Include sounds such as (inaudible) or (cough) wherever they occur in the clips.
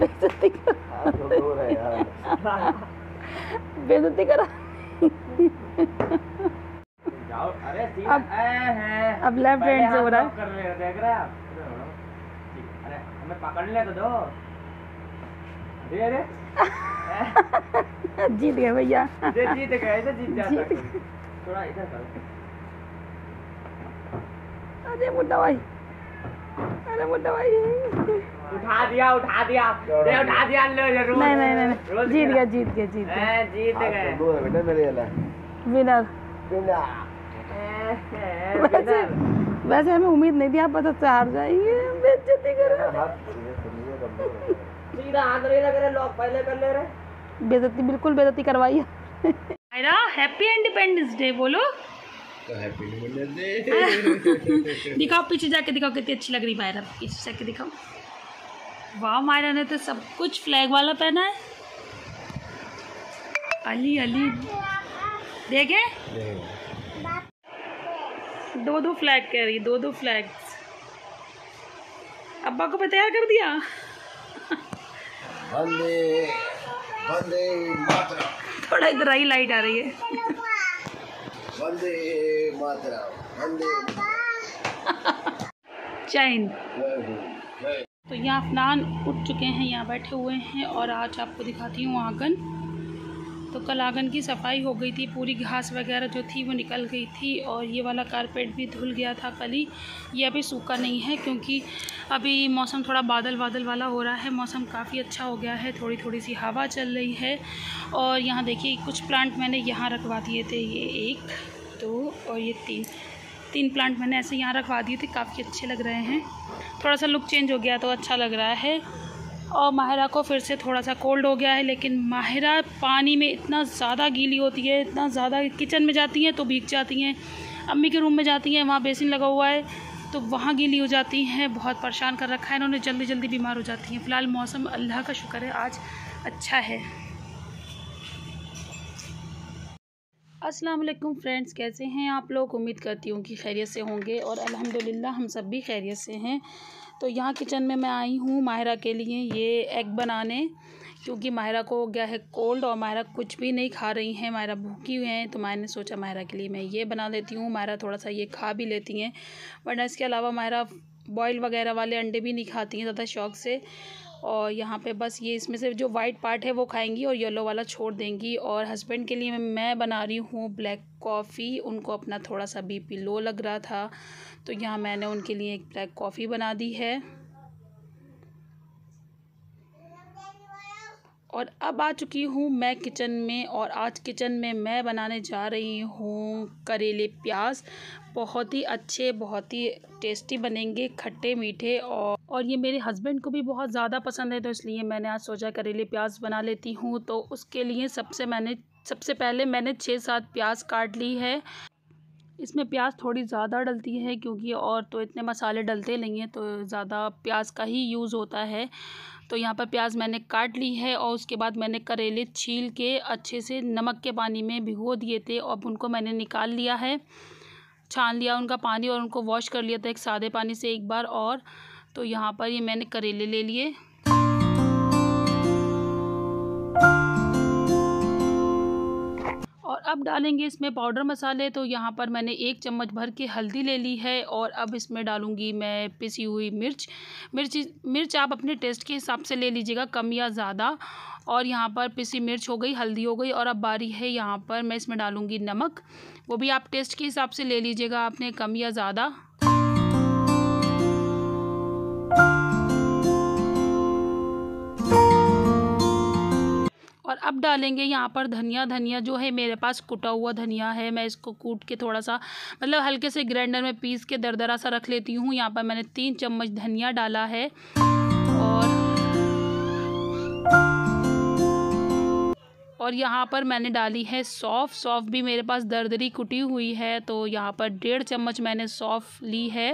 बेजती बेजती करा हाँ, तो अब अब लेफ्ट हैंड से हो रहा है कर रहे देख रहे आप अरे हाँ। हमें पकड़ने तो दो अरे अरे (laughs) जीत गए भैया जीत गए तो जीत जाता थोड़ा इधर करो अरे मुद्दा भाई अरे मुद्दा भाई उठा दिया उठा दिया ले उठा दिया ले जरूर नहीं नहीं नहीं जीत गया जीत गया जीत गया जीत गए तो दो बेटा मेरे वाला विनर वैसे वैसे हमें उम्मीद नहीं थी आप पता से हार जाएंगे बेइज्जती कर रहे हाँ, तो तो सीधा हाथ नहीं लग रहे लोग पहले कर ले रहे बेइज्जती बिल्कुल बेइज्जती करवाई आयरा हैप्पी इंडिपेंडेंस डे बोलो (laughs) दिखाओ पीछे जाके दिखाओ कितनी अच्छी लग रही मायरा पीछे जाके दिखाओ वाह मायरा ने तो सब कुछ फ्लैग वाला पहना है अली अली देखे दो दो फ्लैग कह रही दो दो फ्लैग अब्बा को तैयार कर दिया बंदे, बंदे थोड़ा इधर ही लाइट आ रही है बंदे मात्रा बंदे (laughs) जय हिंद तो यहाँ अफनान उठ चुके हैं यहाँ बैठे हुए हैं और आज आपको दिखाती हूँ आंगन तो कल आंगन की सफाई हो गई थी पूरी घास वगैरह जो थी वो निकल गई थी और ये वाला कारपेट भी धुल गया था कल ही ये अभी सूखा नहीं है क्योंकि अभी मौसम थोड़ा बादल बादल वाला हो रहा है मौसम काफ़ी अच्छा हो गया है थोड़ी थोड़ी सी हवा चल रही है और यहाँ देखिए कुछ प्लांट मैंने यहाँ रखवा दिए थे ये एक दो और ये तीन तीन प्लांट मैंने ऐसे यहाँ रखवा दिए थे काफ़ी अच्छे लग रहे हैं थोड़ा सा लुक चेंज हो गया तो अच्छा लग रहा है और माहिरा को फिर से थोड़ा सा कोल्ड हो गया है लेकिन माहिरा पानी में इतना ज़्यादा गीली होती है इतना ज़्यादा किचन में जाती हैं तो भीग जाती हैं अम्मी के रूम में जाती हैं वहाँ बेसिन लगा हुआ है तो वहाँ गीली हो जाती हैं बहुत परेशान कर रखा है इन्होंने जल्दी जल्दी बीमार हो जाती हैं फ़िलहाल मौसम अल्लाह का शुक्र है आज अच्छा है अस्सलाम वालेकुम फ्रेंड्स कैसे हैं आप लोग उम्मीद करती हूँ कि खैरियत से होंगे और अल्हम्दुलिल्लाह हम सब भी खैरियत से हैं तो यहाँ किचन में मैं आई हूँ माहिरा के लिए ये एग बनाने क्योंकि माहरा को हो गया है कोल्ड और माहिरा कुछ भी नहीं खा रही हैं माहिरा भूखी हुई हैं तो मैंने सोचा माहरा के लिए मैं ये बना लेती हूँ माहरा थोड़ा सा ये खा भी लेती हैं वरना इसके अलावा माहिरा बॉयल वगैरह वाले अंडे भी नहीं खाती हैं ज़्यादा शौक से और यहाँ पे बस ये इसमें से जो वाइट पार्ट है वो खाएंगी और येलो वाला छोड़ देंगी और हस्बैंड के लिए मैं बना रही हूँ ब्लैक कॉफ़ी उनको अपना थोड़ा सा बीपी लो लग रहा था तो यहाँ मैंने उनके लिए एक ब्लैक कॉफ़ी बना दी है और अब आ चुकी हूँ मैं किचन में और आज किचन में मैं बनाने जा रही हूँ करेले प्याज बहुत ही अच्छे बहुत ही टेस्टी बनेंगे खट्टे मीठे और और ये मेरे हस्बैंड को भी बहुत ज़्यादा पसंद है तो इसलिए मैंने आज सोचा करेले प्याज बना लेती हूँ तो उसके लिए सबसे मैंने सबसे पहले मैंने छः सात प्याज काट ली है इसमें प्याज थोड़ी ज़्यादा डलती है क्योंकि और तो इतने मसाले डलते नहीं हैं तो ज़्यादा प्याज का ही यूज़ होता है तो यहाँ पर प्याज मैंने काट ली है और उसके बाद मैंने करेले छील के अच्छे से नमक के पानी में भिगो दिए थे अब उनको मैंने निकाल लिया है छान लिया उनका पानी और उनको वॉश कर लिया था एक सादे पानी से एक बार और तो यहाँ पर ये मैंने करेले ले लिए अब डालेंगे इसमें पाउडर मसाले तो यहाँ पर मैंने एक चम्मच भर के हल्दी ले ली है और अब इसमें डालूँगी मैं पिसी हुई मिर्च मिर्च मिर्च आप अपने टेस्ट के हिसाब से ले लीजिएगा कम या ज़्यादा और यहाँ पर पिसी मिर्च हो गई हल्दी हो गई और अब बारी है यहाँ पर मैं इसमें डालूँगी नमक वो भी आप टेस्ट के हिसाब से ले लीजिएगा आपने कम या ज़्यादा डालेंगे यहाँ पर धनिया धनिया जो है मेरे पास कुटा हुआ धनिया है मैं इसको कूट के थोड़ा सा मतलब हल्के से ग्राइंडर में पीस के दरदरा सा रख लेती हूँ यहाँ पर मैंने तीन चम्मच धनिया डाला है और और यहाँ पर मैंने डाली है सौफ सौफ भी मेरे पास दरदरी कुटी हुई है तो यहाँ पर डेढ़ चम्मच मैंने सौफ ली है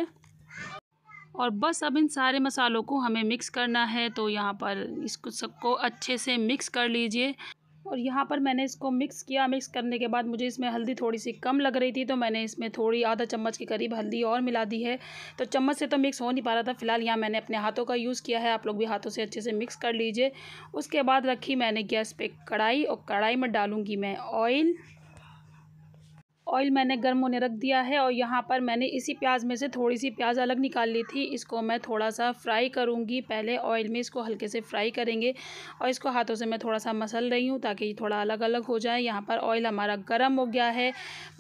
और बस अब इन सारे मसालों को हमें मिक्स करना है तो यहाँ पर इसको सबको अच्छे से मिक्स कर लीजिए और यहाँ पर मैंने इसको मिक्स किया मिक्स करने के बाद मुझे इसमें हल्दी थोड़ी सी कम लग रही थी तो मैंने इसमें थोड़ी आधा चम्मच के करीब हल्दी और मिला दी है तो चम्मच से तो मिक्स हो नहीं पा रहा था फिलहाल यहाँ मैंने अपने हाथों का यूज़ किया है आप लोग भी हाथों से अच्छे से मिक्स कर लीजिए उसके बाद रखी मैंने गैस पर कढ़ाई और कढ़ाई में डालूँगी मैं ऑयल ऑयल मैंने गर्म होने रख दिया है और यहाँ पर मैंने इसी प्याज में से थोड़ी सी प्याज अलग निकाल ली थी इसको मैं थोड़ा सा फ्राई करूँगी पहले ऑयल में इसको हल्के से फ्राई करेंगे और इसको हाथों से मैं थोड़ा सा मसल रही हूँ ताकि थोड़ा अलग अलग हो जाए यहाँ पर ऑयल हमारा गर्म हो गया है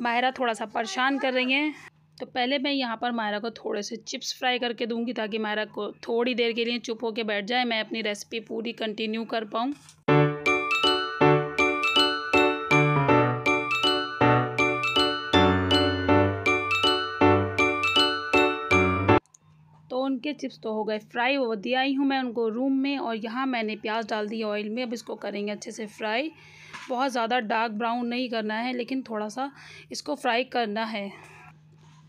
माहरा थोड़ा सा परेशान कर रही हैं तो पहले मैं यहाँ पर मायरा को थोड़े से चिप्स फ्राई करके दूंगी ताकि मायरा को थोड़ी देर के लिए चुप होकर बैठ जाए मैं अपनी रेसिपी पूरी कंटिन्यू कर पाऊँ के चिप्स तो हो गए फ्राई वो दिया ही हूँ मैं उनको रूम में और यहाँ मैंने प्याज डाल दी ऑयल में अब इसको करेंगे अच्छे से फ्राई बहुत ज़्यादा डार्क ब्राउन नहीं करना है लेकिन थोड़ा सा इसको फ्राई करना है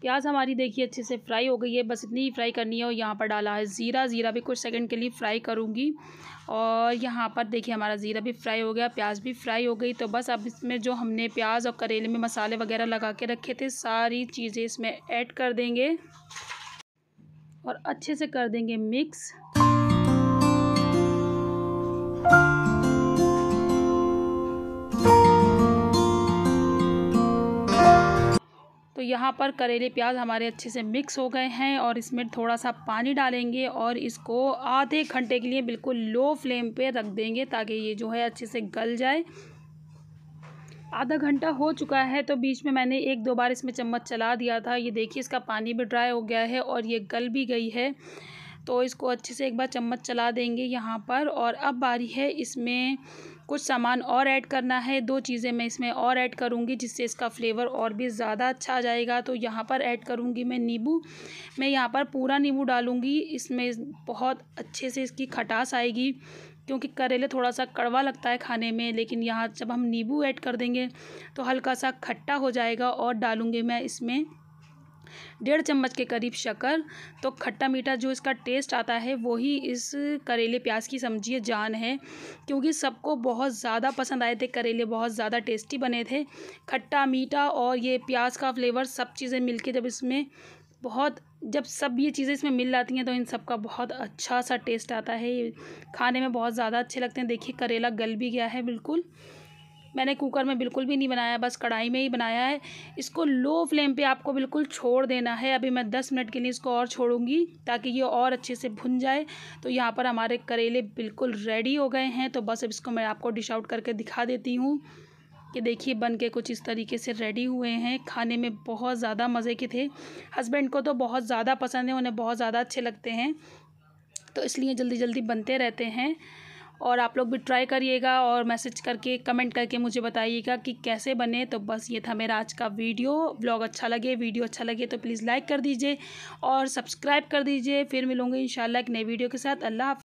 प्याज हमारी देखिए अच्छे से फ्राई हो गई है बस इतनी ही फ्राई करनी है और यहाँ पर डाला है ज़ीरा ज़ीरा भी कुछ सेकंड के लिए फ्राई करूँगी और यहाँ पर देखिए हमारा ज़ीरा भी फ्राई हो गया प्याज भी फ्राई हो गई तो बस अब इसमें जो हमने प्याज और करेले में मसाले वगैरह लगा के रखे थे सारी चीज़ें इसमें ऐड कर देंगे और अच्छे से कर देंगे मिक्स तो यहाँ पर करेले प्याज हमारे अच्छे से मिक्स हो गए हैं और इसमें थोड़ा सा पानी डालेंगे और इसको आधे घंटे के लिए बिल्कुल लो फ्लेम पे रख देंगे ताकि ये जो है अच्छे से गल जाए आधा घंटा हो चुका है तो बीच में मैंने एक दो बार इसमें चम्मच चला दिया था ये देखिए इसका पानी भी ड्राई हो गया है और ये गल भी गई है तो इसको अच्छे से एक बार चम्मच चला देंगे यहाँ पर और अब बारी है इसमें कुछ सामान और ऐड करना है दो चीज़ें मैं इसमें और ऐड करूँगी जिससे इसका फ्लेवर और भी ज़्यादा अच्छा आ जाएगा तो यहाँ पर ऐड करूँगी मैं नींबू मैं यहाँ पर पूरा नींबू डालूँगी इसमें बहुत अच्छे से इसकी खटास आएगी क्योंकि करेले थोड़ा सा कड़वा लगता है खाने में लेकिन यहाँ जब हम नींबू ऐड कर देंगे तो हल्का सा खट्टा हो जाएगा और डालूँगी मैं इसमें डेढ़ चम्मच के करीब शक्कर तो खट्टा मीठा जो इसका टेस्ट आता है वही इस करेले प्याज की समझिए जान है क्योंकि सबको बहुत ज़्यादा पसंद आए थे करेले बहुत ज़्यादा टेस्टी बने थे खट्टा मीठा और ये प्याज का फ्लेवर सब चीज़ें मिलके जब इसमें बहुत जब सब ये चीज़ें इसमें मिल जाती हैं तो इन सब का बहुत अच्छा सा टेस्ट आता है ये खाने में बहुत ज़्यादा अच्छे लगते हैं देखिए करेला गल भी गया है बिल्कुल मैंने कुकर में बिल्कुल भी नहीं बनाया बस कढ़ाई में ही बनाया है इसको लो फ्लेम पे आपको बिल्कुल छोड़ देना है अभी मैं दस मिनट के लिए इसको और छोड़ूंगी ताकि ये और अच्छे से भुन जाए तो यहाँ पर हमारे करेले बिल्कुल रेडी हो गए हैं तो बस अब इसको मैं आपको डिश आउट करके दिखा देती हूँ ये देखिए बन के कुछ इस तरीके से रेडी हुए हैं खाने में बहुत ज़्यादा मज़े के थे हस्बैंड को तो बहुत ज़्यादा पसंद है उन्हें बहुत ज़्यादा अच्छे लगते हैं तो इसलिए जल्दी जल्दी बनते रहते हैं और आप लोग भी ट्राई करिएगा और मैसेज करके कमेंट करके मुझे बताइएगा कि कैसे बने तो बस ये था मेरा आज का वीडियो ब्लॉग अच्छा लगे वीडियो अच्छा लगे तो प्लीज़ लाइक कर दीजिए और सब्सक्राइब कर दीजिए फिर मिलूँगी इन एक नई वीडियो के साथ अल्लाह